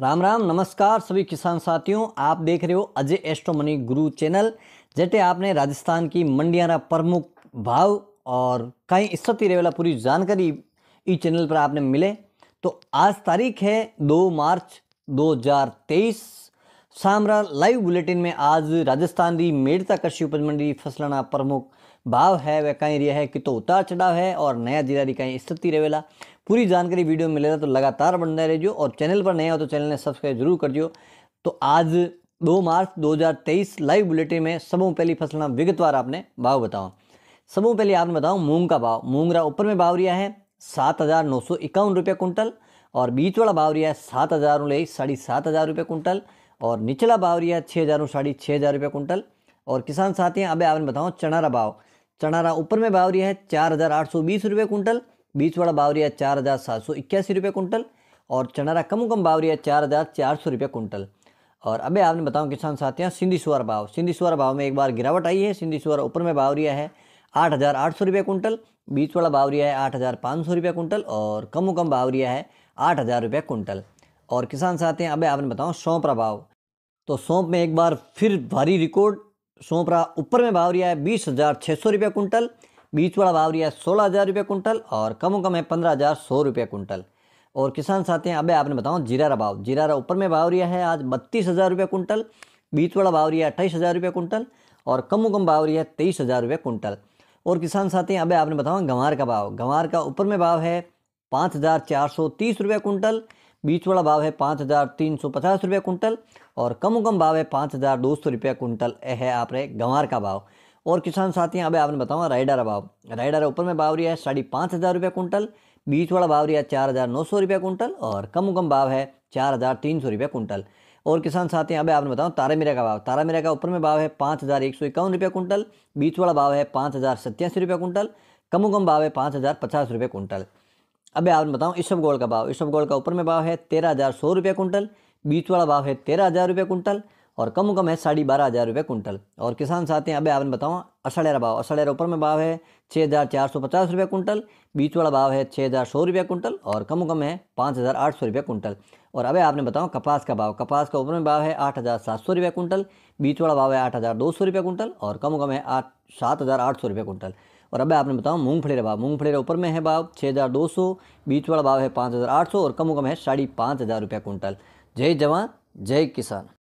राम राम नमस्कार सभी किसान साथियों आप देख रहे हो Ajay astro money guru channel जैसे आपने राजस्थान की मंडियारा प्रमुख भाव और कई स्थिति वाला पूरी जानकारी इस चैनल पर आपने मिले तो आज तारीख है दो मार्च 2023 सामरा लाइव बुलेटिन में आज राजस्थान की मेड़ता कृषि उपज मंडी का प्रमुख भाव है वह कहीं रहा है कि तो उतार चढ़ाव है और नया जिला की कहीं स्थिति रहेला पूरी जानकारी वीडियो में मिलेगा तो लगातार बनता रहो और चैनल पर नया हो तो चैनल ने सब्सक्राइब जरूर कर दियो तो आज दो मार्च तेईस लाइव बुलेटिन में सबों पहली फसलना विगतवार आपने भाव बताओ सबों पहले आपने बताओ मूंग का भाव मूंगरा ऊपर में भाव रिया है सात हज़ार नौ सौ इक्यावन रुपये कुंटल और बीच वाला भाव रिया है सात हज़ार साढ़े सात हज़ार रुपये कुंटल और निचला भाव रिया छः हज़ार साढ़े छः हज़ार रुपये कुंटल और किसान हैं अब आपने बताओ चनारा भाव चनारा ऊपर में भाव रिया है चार हज़ार आठ सौ बीस रुपये कुंटल बीच वाला भाव रिया चार हज़ार सात सौ इक्यासी रुपये कुंटल और चनारा कम कम भाव रिया चार हज़ार चार सौ रुपये कुंटल और अब आपने बताओ किसान साथियाँ सिंधी सुअर भाव सिंधी सुअर भाव में एक बार गिरावट आई है सिंधी सुअर ऊपर में भाव रिया है आठ हज़ार आठ सौ रुपये कुंटल बीच वाला बावरिया है आठ हज़ार पाँच सौ रुपये कुंटल और कम कम बावरिया है आठ हज़ार रुपये कुंटल और किसान हैं अब आपने बताओ सौंपरा भाव तो सौंप में एक बार फिर भारी रिकॉर्ड सौंप रहा ऊपर में भाव रिया है बीस हज़ार छः सौ रुपया कुंटल बीच वाला भाव रिया है सोलह हज़ार रुपया कुंटल और कम कम है पंद्रह हज़ार सौ रुपया कुंटल और किसान साथी हैं अब आपने बताऊँ जीरा रा भाव जीरा रा ऊपर में भाव रिया है आज बत्तीस हज़ार रुपया कुंटल बीच वाला भाव रिया अट्ठाईस हज़ार रुपया कुंटल और कम कम भाव रिया है तेईस हज़ार रुपये कुंटल और किसान साथी अब आपने बताऊँ गंवार का भाव गंवार का ऊपर में भाव है पाँच हज़ार चार सौ तीस रुपया कुंटल बीच वाला भाव है पाँच हज़ार तीन सौ पचास रुपये कुंटल और कम कम भाव है पाँच हज़ार दो सौ रुपये कुंटल यह है आप गंवार का भाव और किसान साथियाँ अब आपने बताऊँ राइडर का भाव राइडर ऊपर में भाव रहा है साढ़े पाँच हज़ार रुपये कुंटल बीच वाला भाव रहा है चार हज़ार नौ सौ रुपये कुंटल और कम कम भाव है चार हज़ार तीन सौ रुपये कुंटल और किसान साथी अभी आपने बताऊँ तारा मीरा का भाव तारा मीरा का ऊपर में भाव है पाँच हज़ार एक सौ इक्यावन रुपये कुंटल बीच वाला भाव है पाँच हज़ार सत्यासी रुपये कुंटल कम उगम भाव है पाँच हज़ार पचास रुपये कुंटल अब आप बताऊँ इसम गोल्ड का भाव इसब गोल्ड का ऊपर में भाव है तेरह हज़ार सौ रुपये कुंटल बीच वाला भाव है तेरह हज़ार रुपये कुंटल और कम कम है साढ़े बारह हज़ार रुपये कुंटल और किसान साथ हैं अब आपने बताओ असड़ेरा भाव असड़ेरा ऊपर में भाव है छः हज़ार चार सौ पचास रुपये कुंटल बीच वाला भाव है छः हज़ार सौ रुपये कुंटल और कम कम है पाँच हज़ार आठ सौ रुपये कुंटल और अब आपने बताओ कपास का भाव कपास का ऊपर में भाव है आठ हज़ार सात सौ रुपये कुंटल बीच वाला भाव है आठ हज़ार दो सौ रुपये कुंटल और कम कम है आठ सात हज़ार आठ सौ रुपये कुंटल और अब आपने बताओ मूँगफली का भाव मूँगफली ऊपर में है भाव छः हज़ार दो सौ बीच वाला भाव है पाँच हज़ार आठ सौ और कम कम है साढ़े पाँच हज़ार रुपये कुंटल जय जवान जय किसान